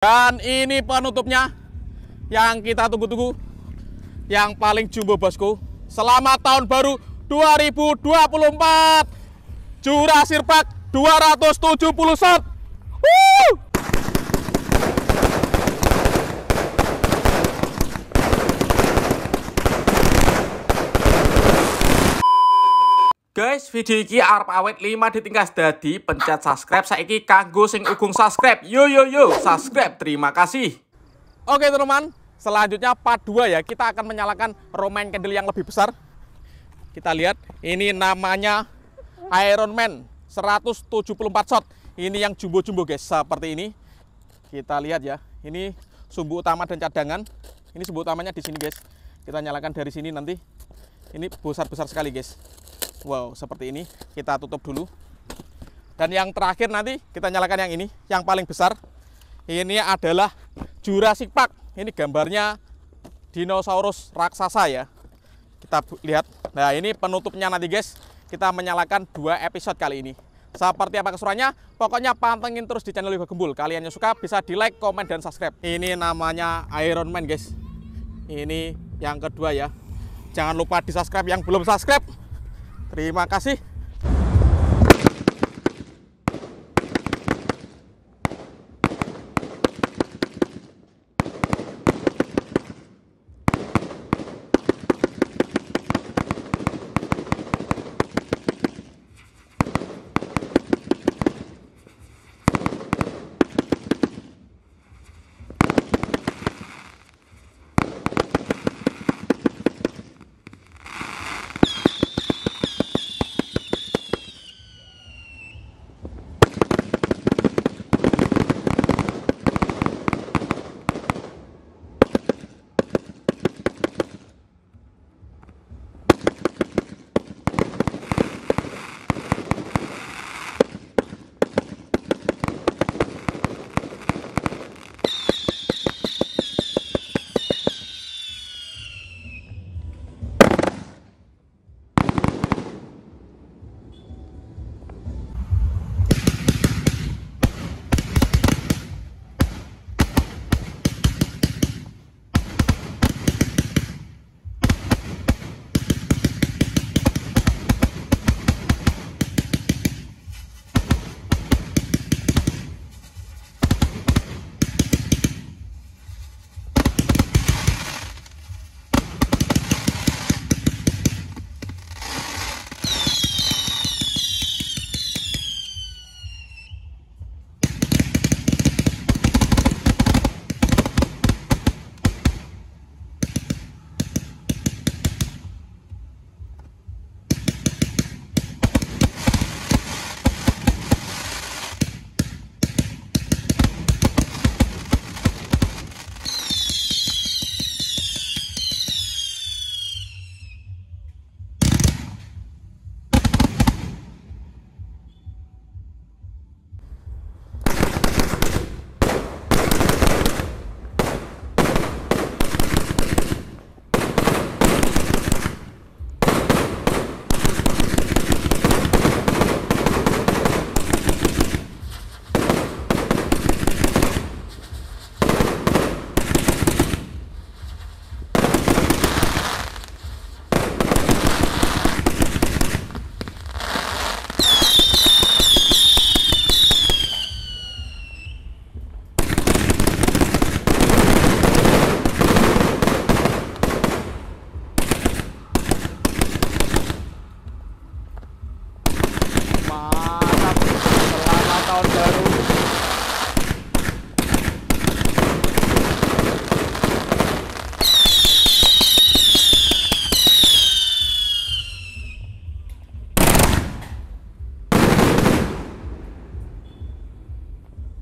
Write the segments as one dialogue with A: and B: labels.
A: Dan ini penutupnya yang kita tunggu-tunggu, yang paling jumbo bosku. Selamat tahun baru 2024, Jurasir Park 270 shot. Woo! guys, video ini arep awet 5 ditingkas dadi pencet subscribe saiki kanggo sing ugung subscribe. Yo yo yo, subscribe. Terima kasih. Oke, teman-teman. Selanjutnya part 2 ya, kita akan menyalakan romain candle yang lebih besar. Kita lihat, ini namanya Iron Man 174 shot. Ini yang jumbo-jumbo guys, seperti ini. Kita lihat ya. Ini sumbu utama dan cadangan. Ini sumbu utamanya di sini guys. Kita nyalakan dari sini nanti. Ini besar-besar sekali guys. Wow, seperti ini. Kita tutup dulu. Dan yang terakhir nanti kita nyalakan yang ini, yang paling besar. Ini adalah Jurassic Park. Ini gambarnya dinosaurus raksasa ya. Kita lihat. Nah, ini penutupnya nanti guys. Kita menyalakan dua episode kali ini. Seperti apa keseruannya? Pokoknya pantengin terus di channel Liga Gembul. Kalian yang suka bisa di like, komen, dan subscribe. Ini namanya Iron Man guys. Ini yang kedua ya. Jangan lupa di subscribe yang belum subscribe Terima kasih.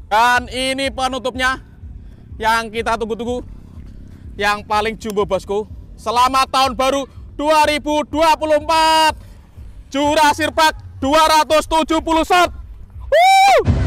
A: Dan ini penutupnya yang kita tunggu-tunggu, yang paling jumbo bosku. Selamat tahun baru 2024. Jurasir Park 270 shot. Woo!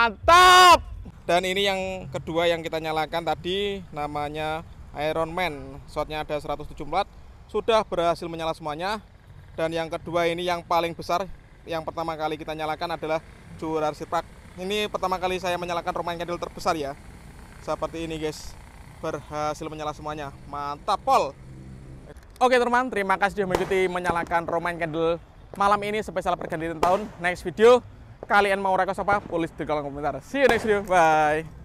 A: mantap dan ini yang kedua yang kita nyalakan tadi namanya Iron Man shotnya ada 107 sudah berhasil menyala semuanya dan yang kedua ini yang paling besar yang pertama kali kita nyalakan adalah Jurar Sipak ini pertama kali saya menyalakan Roman candle terbesar ya seperti ini guys berhasil menyala semuanya mantap Pol Oke teman, terima kasih sudah mengikuti menyalakan Roman Candle malam ini spesial pergantian tahun. Next video, Kalian mau request apa? Tulis di kolom komentar. See you next video. Bye.